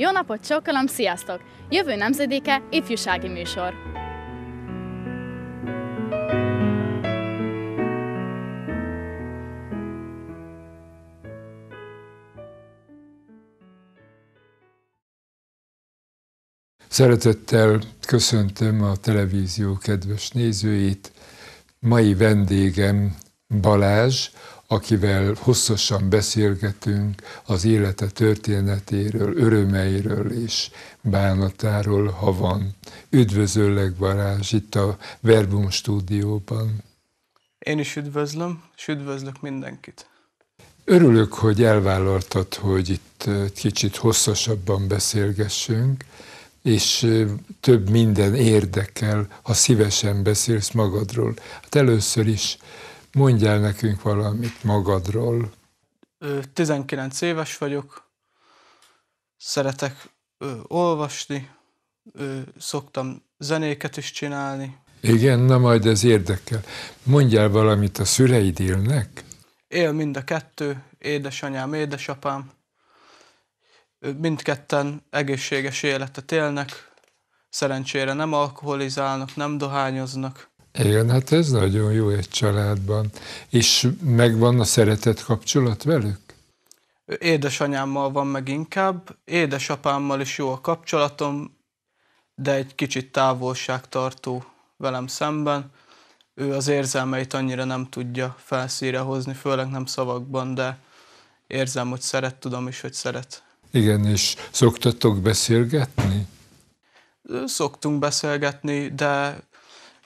Jó napot, csókolom, sziasztok! Jövő nemzedéke ifjúsági műsor. Szeretettel köszöntöm a televízió kedves nézőit. Mai vendégem Balázs, akivel hosszasan beszélgetünk az élete történetéről, örömeiről és bánatáról, ha van. Üdvözöllek Varázs itt a Verbum stúdióban. Én is üdvözlöm, és üdvözlök mindenkit. Örülök, hogy elvállaltad, hogy itt eh, kicsit hosszasabban beszélgessünk, és eh, több minden érdekel, ha szívesen beszélsz magadról. Hát először is Mondj el nekünk valamit magadról. 19 éves vagyok, szeretek ö, olvasni, ö, szoktam zenéket is csinálni. Igen, na majd ez érdekel. Mondj el valamit, a szüleid élnek? Él mind a kettő, édesanyám, édesapám. Mindketten egészséges életet élnek, szerencsére nem alkoholizálnak, nem dohányoznak. Igen, hát ez nagyon jó egy családban. És megvan a szeretet kapcsolat velük? Édesanyámmal van meg inkább, édesapámmal is jó a kapcsolatom, de egy kicsit távolságtartó velem szemben. Ő az érzelmeit annyira nem tudja felszíre hozni, főleg nem szavakban, de érzem, hogy szeret, tudom is, hogy szeret. Igen, és szoktatok beszélgetni? Szoktunk beszélgetni, de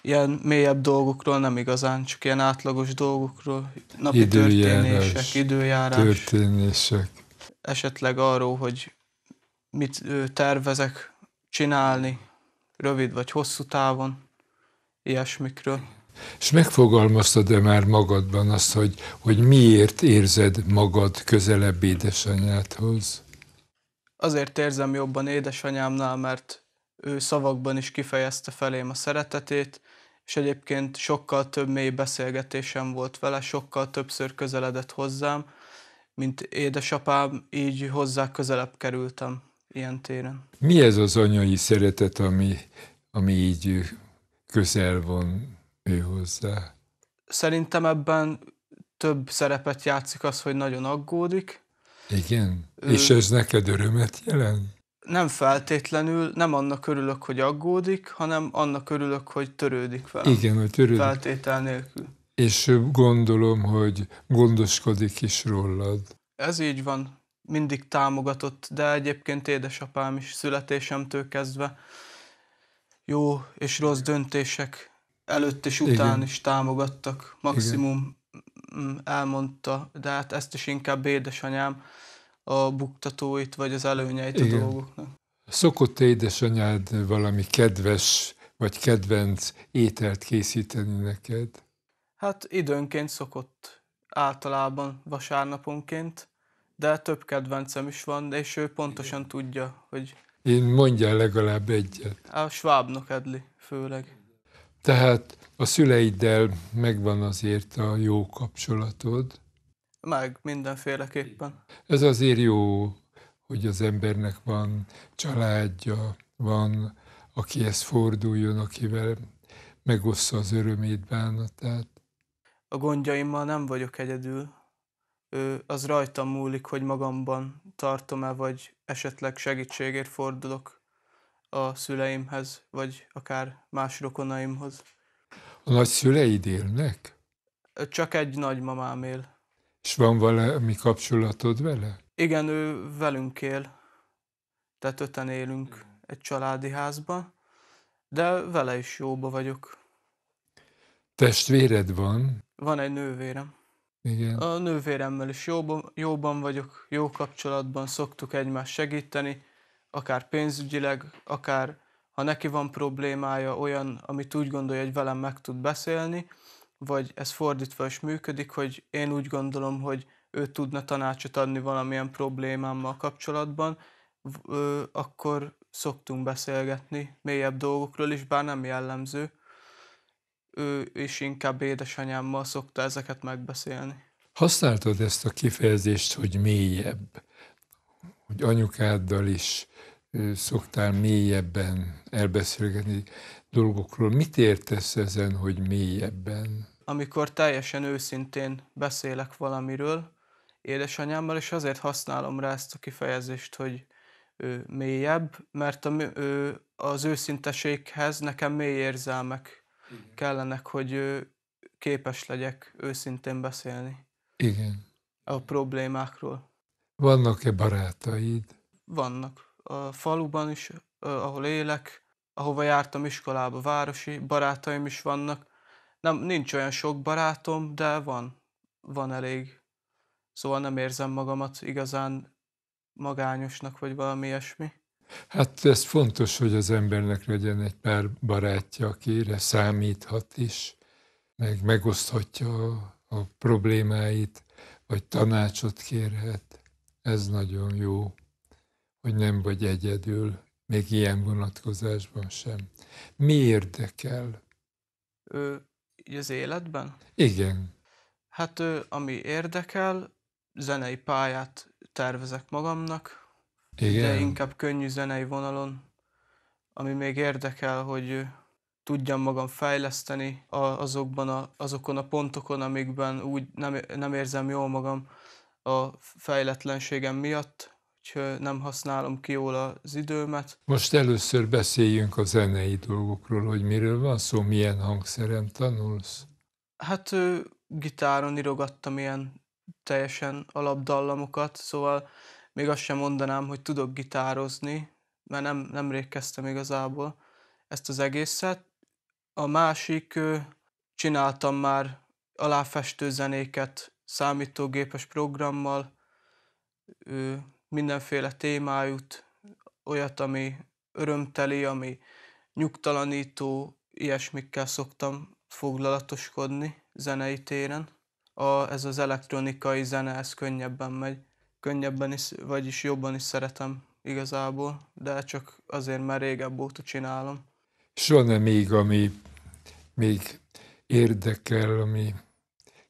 ilyen mélyebb dolgokról nem igazán, csak ilyen átlagos dolgokról, napi időjárás, történések, időjárás. Történések. Esetleg arról, hogy mit tervezek csinálni, rövid vagy hosszú távon, ilyesmikről. És megfogalmaztad-e már magadban azt, hogy, hogy miért érzed magad közelebb édesanyádhoz? Azért érzem jobban édesanyámnál, mert ő szavakban is kifejezte felém a szeretetét, és egyébként sokkal több mély beszélgetésem volt vele, sokkal többször közeledett hozzám, mint édesapám, így hozzá közelebb kerültem ilyen téren. Mi ez az anyai szeretet, ami, ami így közel van ő hozzá? Szerintem ebben több szerepet játszik az, hogy nagyon aggódik. Igen? Ő... És ez neked örömet jelent? nem feltétlenül, nem annak örülök, hogy aggódik, hanem annak örülök, hogy törődik vele. Igen, hogy törődik. Feltétel nélkül. És gondolom, hogy gondoskodik is rólad. Ez így van. Mindig támogatott, de egyébként édesapám is születésemtől kezdve jó és rossz döntések előtt és után Igen. is támogattak. Maximum Igen. Mm, elmondta, de hát ezt is inkább édesanyám a buktatóit, vagy az előnyeit Igen. a dolgoknak. Szokott édesanyád valami kedves, vagy kedvenc ételt készíteni neked? Hát időnként szokott, általában vasárnaponként, de több kedvencem is van, és ő pontosan Igen. tudja, hogy... Én mondjál legalább egyet. A svábnak edli, főleg. Tehát a szüleiddel megvan azért a jó kapcsolatod? Meg mindenféleképpen. Ez azért jó, hogy az embernek van családja, van, aki ezt forduljon, akivel megossza az örömét, bánatát. A gondjaimmal nem vagyok egyedül. Ő, az rajtam múlik, hogy magamban tartom-e, vagy esetleg segítségért fordulok a szüleimhez, vagy akár más rokonaimhoz. A nagyszüleid élnek? Csak egy nagymamám él. És van valami kapcsolatod vele? Igen, ő velünk él. Tehát öten élünk egy családi házba, de vele is jóba vagyok. Testvéred van? Van egy nővérem. Igen. A nővéremmel is jóban, jóban vagyok, jó kapcsolatban szoktuk egymást segíteni, akár pénzügyileg, akár ha neki van problémája olyan, amit úgy gondolja, hogy velem meg tud beszélni, vagy ez fordítva is működik, hogy én úgy gondolom, hogy ő tudna tanácsot adni valamilyen problémámmal kapcsolatban, ö, akkor szoktunk beszélgetni mélyebb dolgokról is, bár nem jellemző. Ő is inkább édesanyámmal szokta ezeket megbeszélni. Használtad ezt a kifejezést, hogy mélyebb, hogy anyukáddal is szoktál mélyebben elbeszélgetni dolgokról. Mit értesz ezen, hogy mélyebben? amikor teljesen őszintén beszélek valamiről édesanyámmal, és azért használom rá ezt a kifejezést, hogy ő mélyebb, mert a, ő, az őszinteséghez nekem mély érzelmek Igen. kellenek, hogy ő, képes legyek őszintén beszélni. Igen. A problémákról. Vannak-e barátaid? Vannak. A faluban is, eh, ahol élek, ahova jártam iskolába, városi barátaim is vannak, nem, nincs olyan sok barátom, de van, van elég. Szóval nem érzem magamat igazán magányosnak, vagy valami ilyesmi. Hát ez fontos, hogy az embernek legyen egy pár barátja, akire számíthat is, meg megoszthatja a problémáit, vagy tanácsot kérhet. Ez nagyon jó, hogy nem vagy egyedül, még ilyen vonatkozásban sem. Mi érdekel? Ö, így az életben? Igen. Hát ami érdekel, zenei pályát tervezek magamnak, Igen. de inkább könnyű zenei vonalon. Ami még érdekel, hogy tudjam magam fejleszteni azokban a, azokon a pontokon, amikben úgy nem, nem érzem jól magam a fejletlenségem miatt, úgyhogy nem használom ki jól az időmet. Most először beszéljünk a zenei dolgokról, hogy miről van szó, milyen hangszeren tanulsz? Hát gitáron írogattam ilyen teljesen alapdallamokat, szóval még azt sem mondanám, hogy tudok gitározni, mert nem, nem rég kezdtem igazából ezt az egészet. A másik, csináltam már aláfestő zenéket számítógépes programmal, mindenféle témájút, olyat, ami örömteli, ami nyugtalanító, ilyesmikkel szoktam foglalatoskodni zenei téren. A, ez az elektronikai zene, ez könnyebben megy. Könnyebben is, vagyis jobban is szeretem igazából, de csak azért, mert régebb óta csinálom. És van-e még, ami még érdekel, ami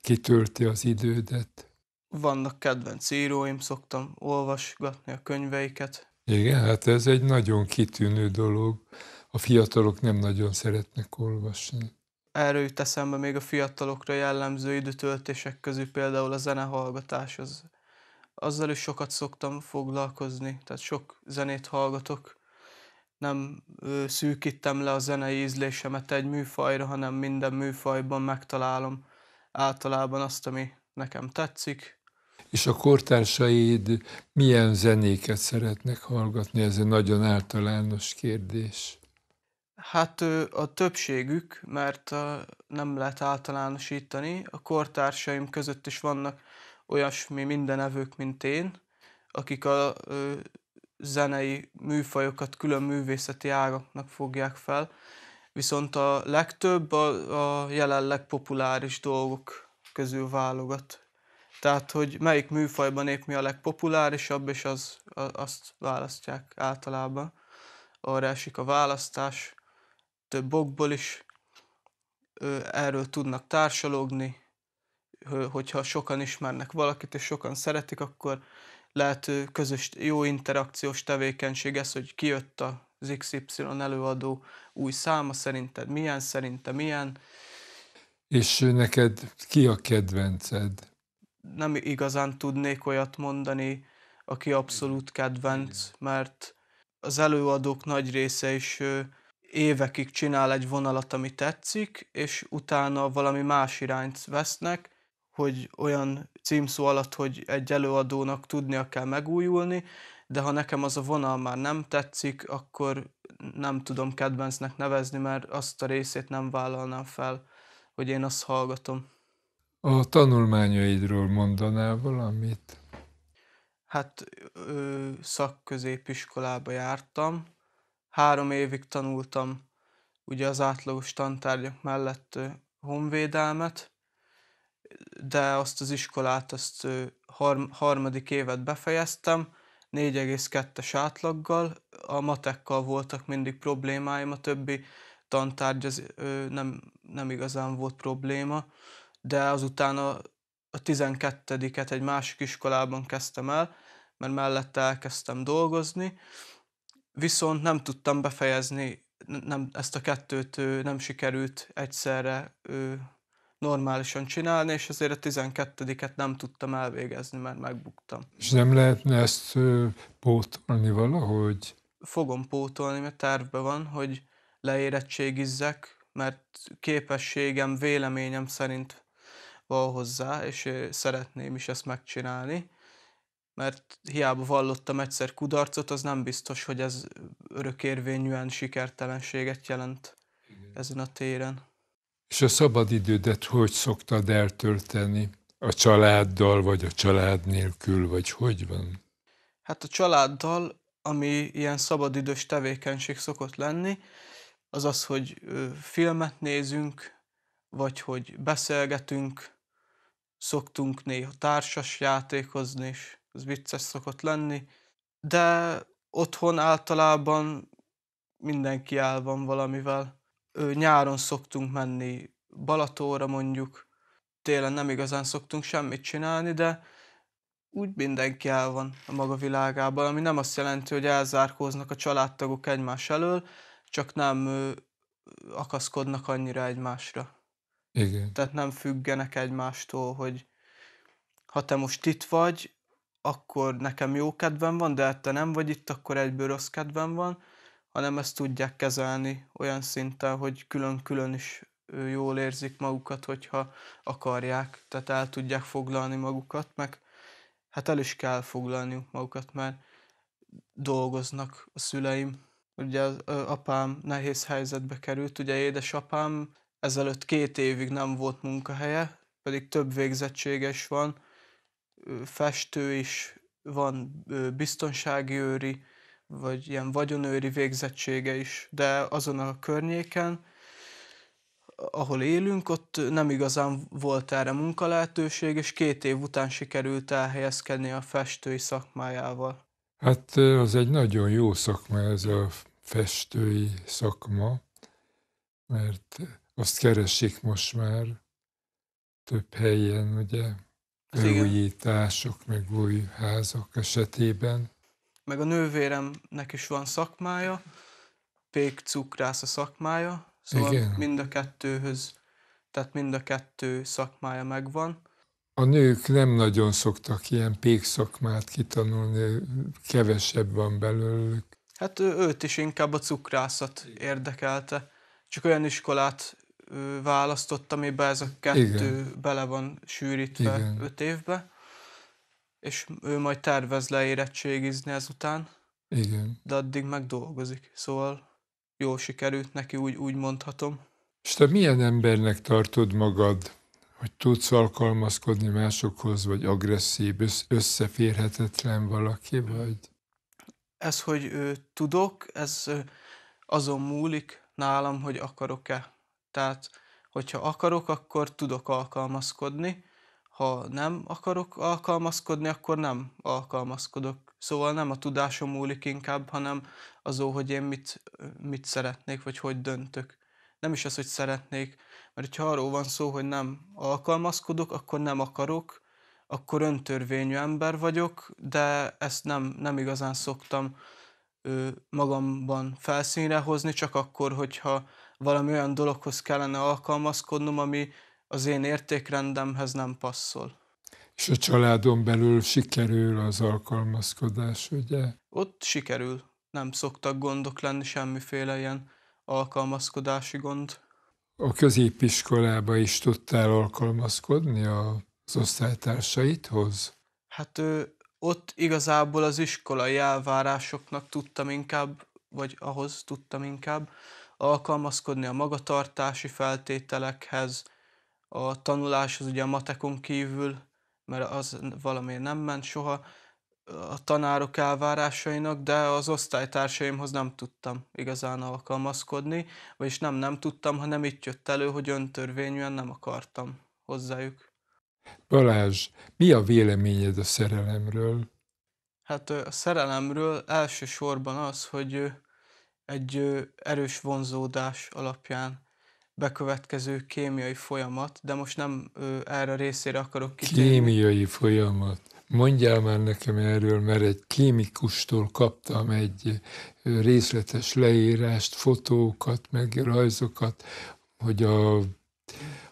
kitölti az idődet? vannak kedvenc íróim, szoktam olvasgatni a könyveiket. Igen, hát ez egy nagyon kitűnő dolog. A fiatalok nem nagyon szeretnek olvasni. Erről jut eszembe még a fiatalokra jellemző időtöltések közül például a zenehallgatás. Az, azzal is sokat szoktam foglalkozni, tehát sok zenét hallgatok. Nem ö, szűkítem le a zenei ízlésemet egy műfajra, hanem minden műfajban megtalálom általában azt, ami nekem tetszik, és a kortársaid milyen zenéket szeretnek hallgatni? Ez egy nagyon általános kérdés. Hát a többségük, mert nem lehet általánosítani, a kortársaim között is vannak olyasmi mindenevők, mint én, akik a zenei műfajokat külön művészeti ágaknak fogják fel, viszont a legtöbb a, a jelenleg populáris dolgok közül válogat. Tehát, hogy melyik műfajban épp mi a legpopulárisabb, és az, a, azt választják általában. Arra esik a választás, több okból is. Erről tudnak társalogni, hogyha sokan ismernek valakit, és sokan szeretik, akkor lehet közös jó interakciós tevékenység ez, hogy kijött az XY előadó új száma, szerinted milyen, szerinte milyen. És neked ki a kedvenced? nem igazán tudnék olyat mondani, aki abszolút kedvenc, mert az előadók nagy része is évekig csinál egy vonalat, ami tetszik, és utána valami más irányt vesznek, hogy olyan címszó alatt, hogy egy előadónak tudnia kell megújulni, de ha nekem az a vonal már nem tetszik, akkor nem tudom kedvencnek nevezni, mert azt a részét nem vállalnám fel, hogy én azt hallgatom. A tanulmányaidról mondanál valamit? Hát ö, szakközépiskolába jártam, három évig tanultam ugye az átlagos tantárgyak mellett ö, honvédelmet, de azt az iskolát, azt ö, harm, harmadik évet befejeztem, 4,2-es átlaggal, a matekkal voltak mindig problémáim, a többi tantárgy az, ö, nem, nem igazán volt probléma, de azután a, a 12-et egy másik iskolában kezdtem el, mert mellette elkezdtem dolgozni, viszont nem tudtam befejezni, nem, ezt a kettőt nem sikerült egyszerre ő, normálisan csinálni, és ezért a 12-et nem tudtam elvégezni, mert megbuktam. És nem lehetne ezt ő, pótolni valahogy? Fogom pótolni, mert tervben van, hogy leérettségizzek, mert képességem, véleményem szerint van hozzá, és szeretném is ezt megcsinálni, mert hiába vallottam egyszer kudarcot, az nem biztos, hogy ez örökérvényűen sikertelenséget jelent ezen a téren. És a szabadidődet hogy szoktad eltölteni? A családdal, vagy a család nélkül, vagy hogy van? Hát a családdal, ami ilyen szabadidős tevékenység szokott lenni, az az, hogy filmet nézünk, vagy hogy beszélgetünk, szoktunk néha társas játékozni, és ez vicces szokott lenni, de otthon általában mindenki el van valamivel. Ő, nyáron szoktunk menni Balatóra mondjuk, télen nem igazán szoktunk semmit csinálni, de úgy mindenki el van a maga világában, ami nem azt jelenti, hogy elzárkóznak a családtagok egymás elől, csak nem akaszkodnak annyira egymásra. Igen. Tehát nem függenek egymástól, hogy ha te most itt vagy, akkor nekem jó kedvem van, de te nem vagy itt, akkor egyből rossz kedvem van, hanem ezt tudják kezelni olyan szinten, hogy külön-külön is jól érzik magukat, hogyha akarják, tehát el tudják foglalni magukat, meg hát el is kell foglalniuk magukat, mert dolgoznak a szüleim. Ugye az apám nehéz helyzetbe került, ugye édesapám ezelőtt két évig nem volt munkahelye, pedig több végzettséges van, festő is van, biztonsági őri, vagy ilyen vagyonőri végzettsége is, de azon a környéken, ahol élünk, ott nem igazán volt erre munkalehetőség, és két év után sikerült elhelyezkedni a festői szakmájával. Hát az egy nagyon jó szakma ez a festői szakma, mert azt keresik most már több helyen, ugye, hát újítások, meg új házak esetében. Meg a nővéremnek is van szakmája, pék cukrász a szakmája, szóval Igen. mind a kettőhöz, tehát mind a kettő szakmája megvan. A nők nem nagyon szoktak ilyen pék szakmát kitanulni, kevesebb van belőlük. Hát őt is inkább a cukrászat érdekelte. Csak olyan iskolát választott, amiben ez a kettő Igen. bele van sűrítve Igen. öt évbe, és ő majd tervez leérettségizni ezután, Igen. de addig meg dolgozik. Szóval jó sikerült neki, úgy, úgy mondhatom. És te milyen embernek tartod magad, hogy tudsz alkalmazkodni másokhoz, vagy agresszív, összeférhetetlen valaki vagy? Ez, hogy ő, tudok, ez azon múlik nálam, hogy akarok-e tehát, hogyha akarok, akkor tudok alkalmazkodni, ha nem akarok alkalmazkodni, akkor nem alkalmazkodok. Szóval nem a tudásom múlik inkább, hanem azó, hogy én mit, mit szeretnék, vagy hogy döntök. Nem is az, hogy szeretnék, mert ha arról van szó, hogy nem alkalmazkodok, akkor nem akarok, akkor öntörvényű ember vagyok, de ezt nem, nem igazán szoktam ö, magamban felszínre hozni, csak akkor, hogyha valami olyan dologhoz kellene alkalmazkodnom, ami az én értékrendemhez nem passzol. És a családon belül sikerül az alkalmazkodás, ugye? Ott sikerül. Nem szoktak gondok lenni, semmiféle ilyen alkalmazkodási gond. A középiskolába is tudtál alkalmazkodni az osztálytársaidhoz? Hát ő, ott igazából az iskolai elvárásoknak tudtam inkább, vagy ahhoz tudtam inkább alkalmazkodni a magatartási feltételekhez, a tanuláshoz ugye a matekon kívül, mert az valamiért nem ment soha, a tanárok elvárásainak, de az osztálytársaimhoz nem tudtam igazán alkalmazkodni, vagyis nem nem tudtam, hanem itt jött elő, hogy öntörvényűen nem akartam hozzájuk. Balázs, mi a véleményed a szerelemről? Hát a szerelemről elsősorban az, hogy egy erős vonzódás alapján bekövetkező kémiai folyamat, de most nem erre a részére akarok kitérni. Kémiai folyamat. Mondjál már nekem erről, mert egy kémikustól kaptam egy részletes leírást, fotókat, meg rajzokat, hogy a,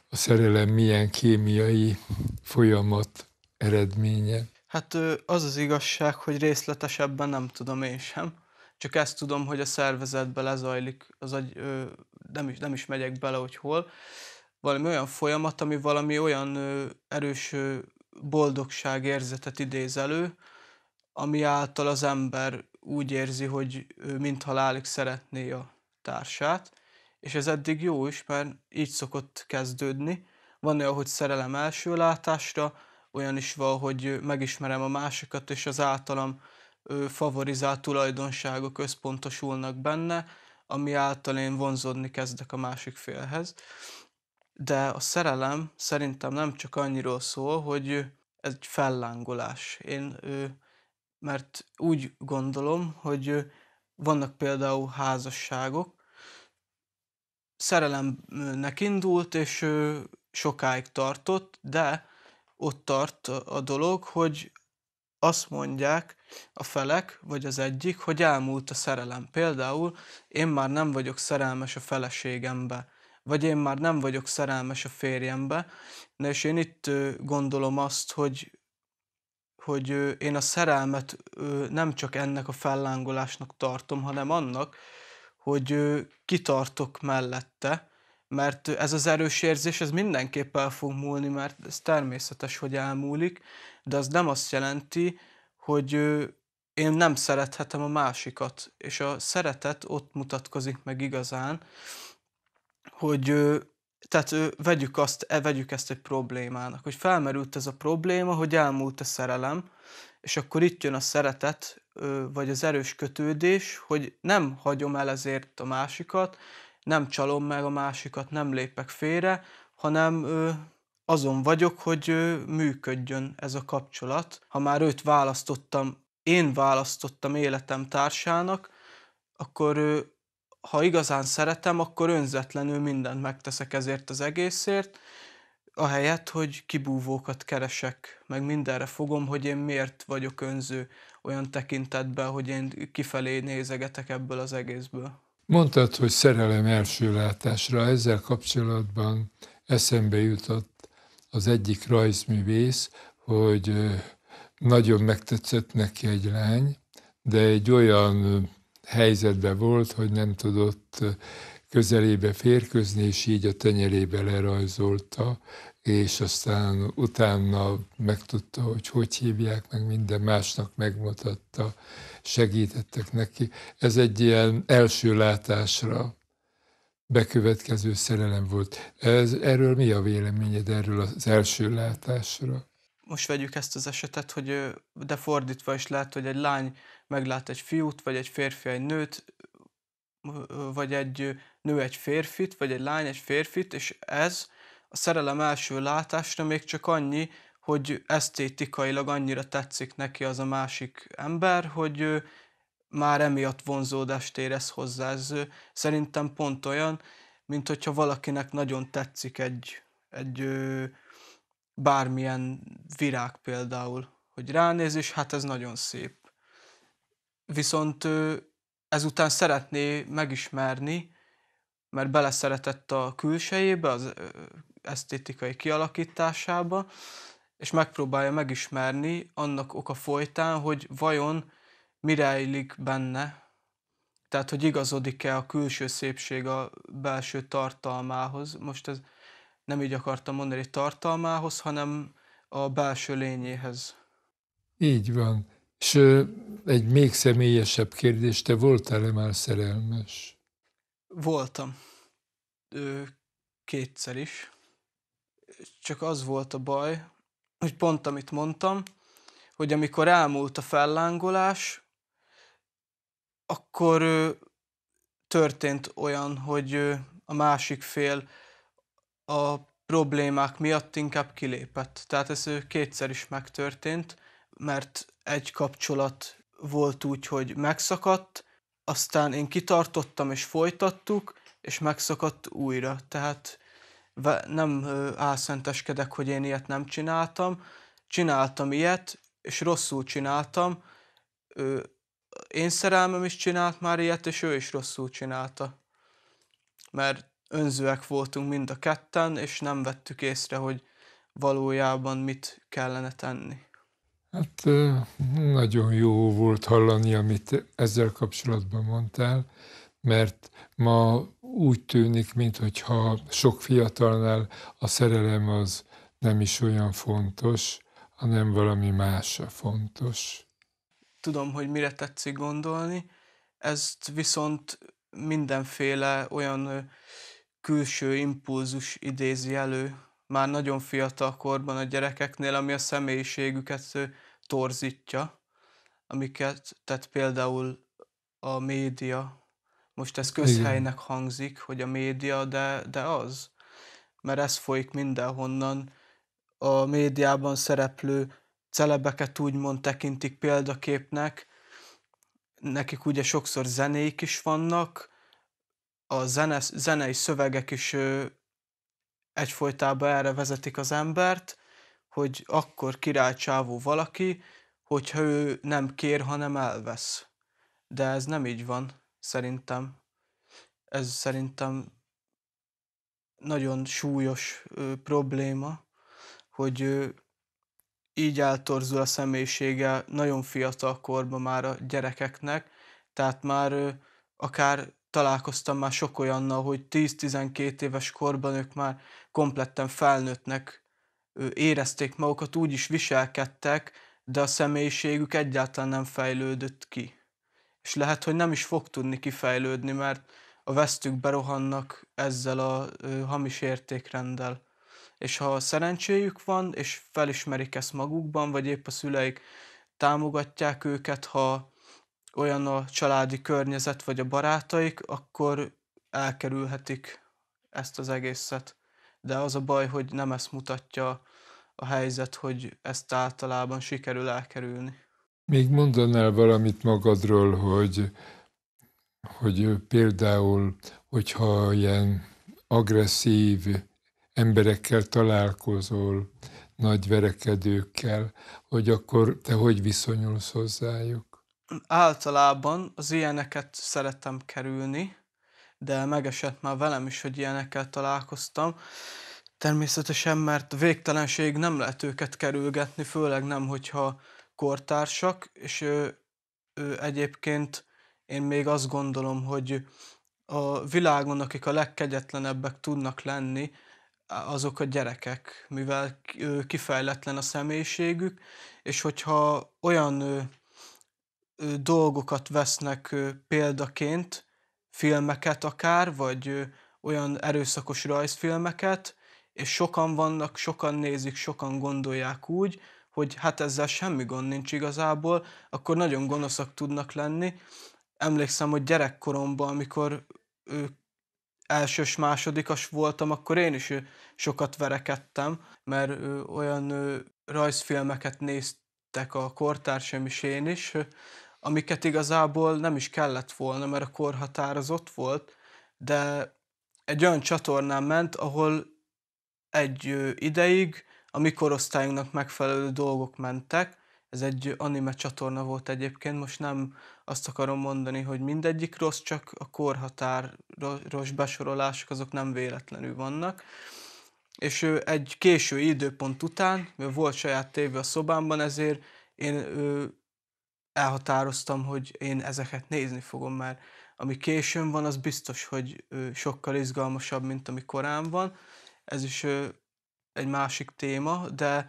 a szerelem milyen kémiai folyamat eredménye. Hát az az igazság, hogy részletesebben nem tudom én sem. Csak ezt tudom, hogy a szervezetben lezajlik, az agy, ö, nem, is, nem is megyek bele, hogy hol, valami olyan folyamat, ami valami olyan ö, erős ö, érzetet idéz elő, ami által az ember úgy érzi, hogy ő mintha lálik szeretné a társát, és ez eddig jó is, mert így szokott kezdődni. Van olyan, hogy szerelem első látásra, olyan is van, hogy megismerem a másikat, és az általam favorizált tulajdonságok összpontosulnak benne, ami által én vonzódni kezdek a másik félhez. De a szerelem szerintem nem csak annyiról szól, hogy ez egy fellángolás. Én, mert úgy gondolom, hogy vannak például házasságok, szerelemnek indult, és sokáig tartott, de ott tart a dolog, hogy azt mondják a felek, vagy az egyik, hogy elmúlt a szerelem. Például én már nem vagyok szerelmes a feleségembe, vagy én már nem vagyok szerelmes a férjembe, Na és én itt gondolom azt, hogy, hogy én a szerelmet nem csak ennek a fellángolásnak tartom, hanem annak, hogy kitartok mellette, mert ez az erős érzés, ez mindenképp el fog múlni, mert ez természetes, hogy elmúlik, de az nem azt jelenti, hogy én nem szerethetem a másikat. És a szeretet ott mutatkozik meg igazán, hogy tehát vegyük, azt, e, vegyük ezt egy problémának, hogy felmerült ez a probléma, hogy elmúlt a szerelem, és akkor itt jön a szeretet, vagy az erős kötődés, hogy nem hagyom el ezért a másikat, nem csalom meg a másikat, nem lépek félre, hanem azon vagyok, hogy működjön ez a kapcsolat. Ha már őt választottam, én választottam életem társának, akkor ha igazán szeretem, akkor önzetlenül mindent megteszek ezért az egészért, ahelyett, hogy kibúvókat keresek, meg mindenre fogom, hogy én miért vagyok önző olyan tekintetben, hogy én kifelé nézegetek ebből az egészből. Mondtad, hogy szerelem első látásra, ezzel kapcsolatban eszembe jutott az egyik rajzművész, hogy nagyon megtetszett neki egy lány, de egy olyan helyzetben volt, hogy nem tudott közelébe férkőzni, és így a tenyerébe lerajzolta, és aztán utána megtudta, hogy hogy hívják, meg minden másnak megmutatta, segítettek neki. Ez egy ilyen első látásra bekövetkező szerelem volt. Ez, erről mi a véleményed, erről az első látásra? Most vegyük ezt az esetet, hogy de fordítva is lehet, hogy egy lány meglát egy fiút, vagy egy férfi egy nőt, vagy egy nő egy férfit, vagy egy lány egy férfit, és ez a szerelem első látásra még csak annyi, hogy esztétikailag annyira tetszik neki az a másik ember, hogy már emiatt vonzódást érez hozzá. Ez szerintem pont olyan, mint hogyha valakinek nagyon tetszik egy, egy bármilyen virág például, hogy ránéz, és hát ez nagyon szép. Viszont ezután szeretné megismerni, mert beleszeretett a külsejébe, az esztétikai kialakításába, és megpróbálja megismerni annak oka folytán, hogy vajon mire rejlik benne, tehát hogy igazodik-e a külső szépség a belső tartalmához. Most ez nem így akartam mondani tartalmához, hanem a belső lényéhez. Így van. És egy még személyesebb kérdés, te voltál-e már szerelmes? Voltam. Ö, kétszer is. Csak az volt a baj, hogy pont amit mondtam, hogy amikor elmúlt a fellángolás, akkor történt olyan, hogy a másik fél a problémák miatt inkább kilépett. Tehát ez kétszer is megtörtént, mert egy kapcsolat volt úgy, hogy megszakadt, aztán én kitartottam és folytattuk, és megszakadt újra. Tehát nem álszenteskedek, hogy én ilyet nem csináltam. Csináltam ilyet, és rosszul csináltam, én szerelmem is csinált már ilyet, és ő is rosszul csinálta. Mert önzőek voltunk mind a ketten, és nem vettük észre, hogy valójában mit kellene tenni. Hát nagyon jó volt hallani, amit ezzel kapcsolatban mondtál, mert ma úgy tűnik, mintha sok fiatalnál a szerelem az nem is olyan fontos, hanem valami más a fontos tudom, hogy mire tetszik gondolni, ezt viszont mindenféle olyan külső impulzus idézi elő, már nagyon fiatal korban a gyerekeknél, ami a személyiségüket torzítja, amiket, tehát például a média, most ez közhelynek hangzik, hogy a média, de, de az, mert ez folyik mindenhonnan, a médiában szereplő celebeket úgymond tekintik példaképnek, nekik ugye sokszor zenéik is vannak, a zene, zenei szövegek is egyfolytában erre vezetik az embert, hogy akkor királycsávó valaki, hogyha ő nem kér, hanem elvesz. De ez nem így van, szerintem. Ez szerintem nagyon súlyos ö, probléma, hogy ö, így eltorzul a személyisége nagyon fiatal korban már a gyerekeknek, tehát már akár találkoztam már sok olyannal, hogy 10-12 éves korban ők már kompletten felnőttnek érezték magukat, úgy is viselkedtek, de a személyiségük egyáltalán nem fejlődött ki. És lehet, hogy nem is fog tudni kifejlődni, mert a vesztük berohannak ezzel a hamis értékrenddel és ha szerencséjük van, és felismerik ezt magukban, vagy épp a szüleik támogatják őket, ha olyan a családi környezet, vagy a barátaik, akkor elkerülhetik ezt az egészet. De az a baj, hogy nem ezt mutatja a helyzet, hogy ezt általában sikerül elkerülni. Még mondanál valamit magadról, hogy, hogy például, hogyha ilyen agresszív emberekkel találkozol, nagy verekedőkkel, hogy akkor te hogy viszonyulsz hozzájuk? Általában az ilyeneket szeretem kerülni, de megesett már velem is, hogy ilyenekkel találkoztam. Természetesen, mert végtelenség nem lehet őket kerülgetni, főleg nem, hogyha kortársak, és ő, ő egyébként én még azt gondolom, hogy a világon, akik a legkegyetlenebbek tudnak lenni, azok a gyerekek, mivel kifejletlen a személyiségük, és hogyha olyan dolgokat vesznek példaként, filmeket akár, vagy olyan erőszakos rajzfilmeket, és sokan vannak, sokan nézik, sokan gondolják úgy, hogy hát ezzel semmi gond nincs igazából, akkor nagyon gonoszak tudnak lenni. Emlékszem, hogy gyerekkoromban, amikor elsős másodikas voltam, akkor én is sokat verekedtem, mert olyan rajzfilmeket néztek a kortársaim is én is, amiket igazából nem is kellett volna, mert a korhatár az ott volt, de egy olyan csatornán ment, ahol egy ideig a mi korosztályunknak megfelelő dolgok mentek, ez egy anime csatorna volt egyébként, most nem azt akarom mondani, hogy mindegyik rossz, csak a korhatár rossz besorolások azok nem véletlenül vannak. És ő egy késő időpont után, mert volt saját tévé a szobámban, ezért én elhatároztam, hogy én ezeket nézni fogom, mert ami későn van, az biztos, hogy sokkal izgalmasabb, mint ami korán van. Ez is egy másik téma, de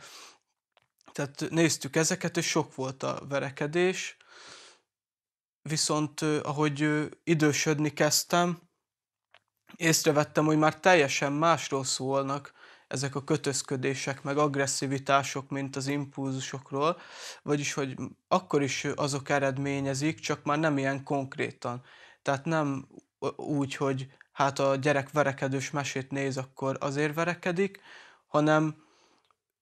tehát néztük ezeket, és sok volt a verekedés, viszont ahogy idősödni kezdtem, észrevettem, hogy már teljesen másról szólnak ezek a kötözködések, meg agresszivitások, mint az impulzusokról, vagyis, hogy akkor is azok eredményezik, csak már nem ilyen konkrétan. Tehát nem úgy, hogy hát a gyerek verekedős mesét néz, akkor azért verekedik, hanem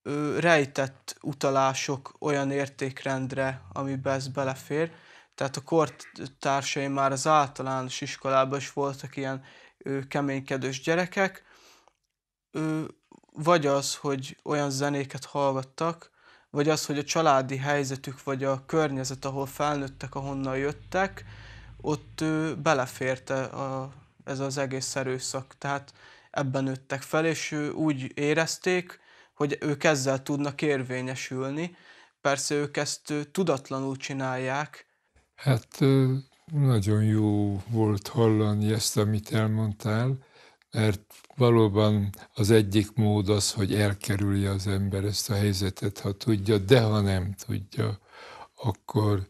ö, rejtett utalások olyan értékrendre, amiben ez belefér. Tehát a kortársaim már az általános iskolában is voltak ilyen ö, keménykedős gyerekek, ö, vagy az, hogy olyan zenéket hallgattak, vagy az, hogy a családi helyzetük, vagy a környezet, ahol felnőttek, ahonnan jöttek, ott ö, beleférte a, ez az egész erőszak. Tehát ebben nőttek fel, és úgy érezték, hogy ők ezzel tudnak érvényesülni. Persze ők ezt tudatlanul csinálják. Hát nagyon jó volt hallani ezt, amit elmondtál, mert valóban az egyik mód az, hogy elkerülje az ember ezt a helyzetet, ha tudja, de ha nem tudja, akkor,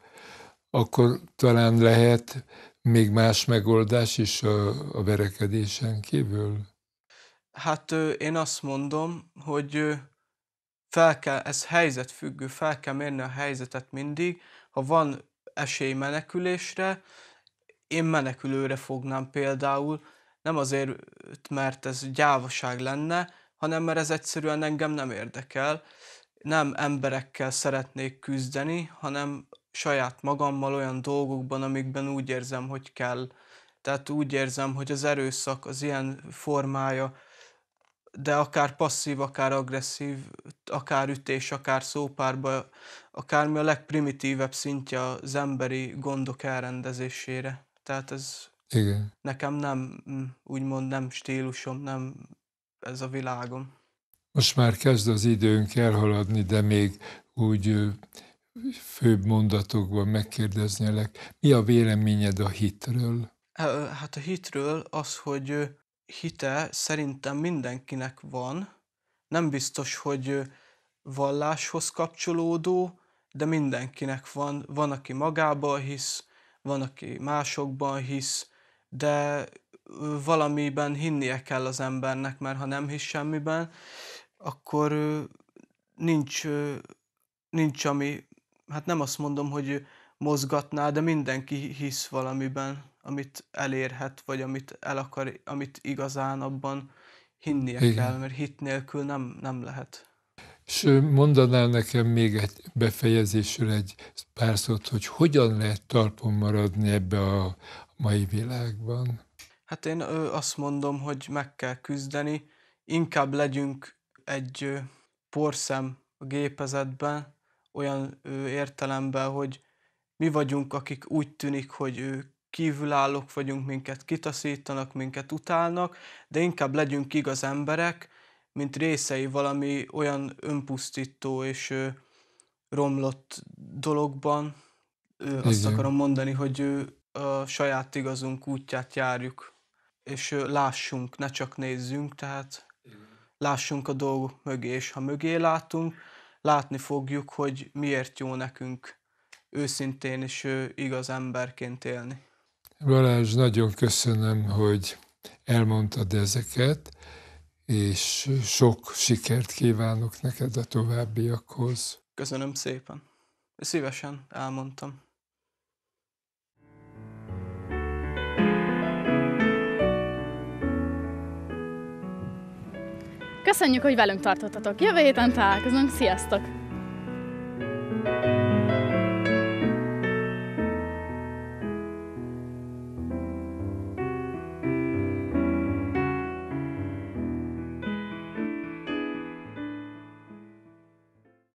akkor talán lehet még más megoldás is a, a verekedésen kívül. Hát én azt mondom, hogy fel kell, ez helyzetfüggő, fel kell mérni a helyzetet mindig. Ha van esély menekülésre, én menekülőre fognám például, nem azért, mert ez gyávaság lenne, hanem mert ez egyszerűen engem nem érdekel. Nem emberekkel szeretnék küzdeni, hanem saját magammal olyan dolgokban, amikben úgy érzem, hogy kell. Tehát úgy érzem, hogy az erőszak, az ilyen formája, de akár passzív, akár agresszív, akár ütés, akár szópárba, akármi a legprimitívebb szintje az emberi gondok elrendezésére. Tehát ez Igen. nekem nem, mm, úgymond nem stílusom, nem ez a világom. Most már kezd az időnk elhaladni, de még úgy főbb mondatokban megkérdeznélek, mi a véleményed a hitről? Hát a hitről az, hogy hite szerintem mindenkinek van, nem biztos, hogy valláshoz kapcsolódó, de mindenkinek van. Van, aki magában hisz, van, aki másokban hisz, de valamiben hinnie kell az embernek, mert ha nem hisz semmiben, akkor nincs, nincs ami, hát nem azt mondom, hogy mozgatná, de mindenki hisz valamiben, amit elérhet, vagy amit el akar, amit igazán abban hinnie Igen. kell, mert hit nélkül nem, nem lehet. És mondanál nekem még egy befejezésről egy pár szót, hogy hogyan lehet talpon maradni ebbe a mai világban? Hát én azt mondom, hogy meg kell küzdeni, inkább legyünk egy porszem a gépezetben, olyan értelemben, hogy mi vagyunk, akik úgy tűnik, hogy ők kívülállók vagyunk, minket kitaszítanak, minket utálnak, de inkább legyünk igaz emberek, mint részei valami olyan önpusztító és ö, romlott dologban. Ö, azt Igen. akarom mondani, hogy ö, a saját igazunk útját járjuk, és ö, lássunk, ne csak nézzünk, tehát Igen. lássunk a dolgok mögé, és ha mögé látunk, látni fogjuk, hogy miért jó nekünk őszintén és igaz emberként élni. Balázs, nagyon köszönöm, hogy elmondtad ezeket, és sok sikert kívánok neked a továbbiakhoz. Köszönöm szépen. Szívesen elmondtam. Köszönjük, hogy velünk tartottatok. Jövő héten találkozunk. Sziasztok!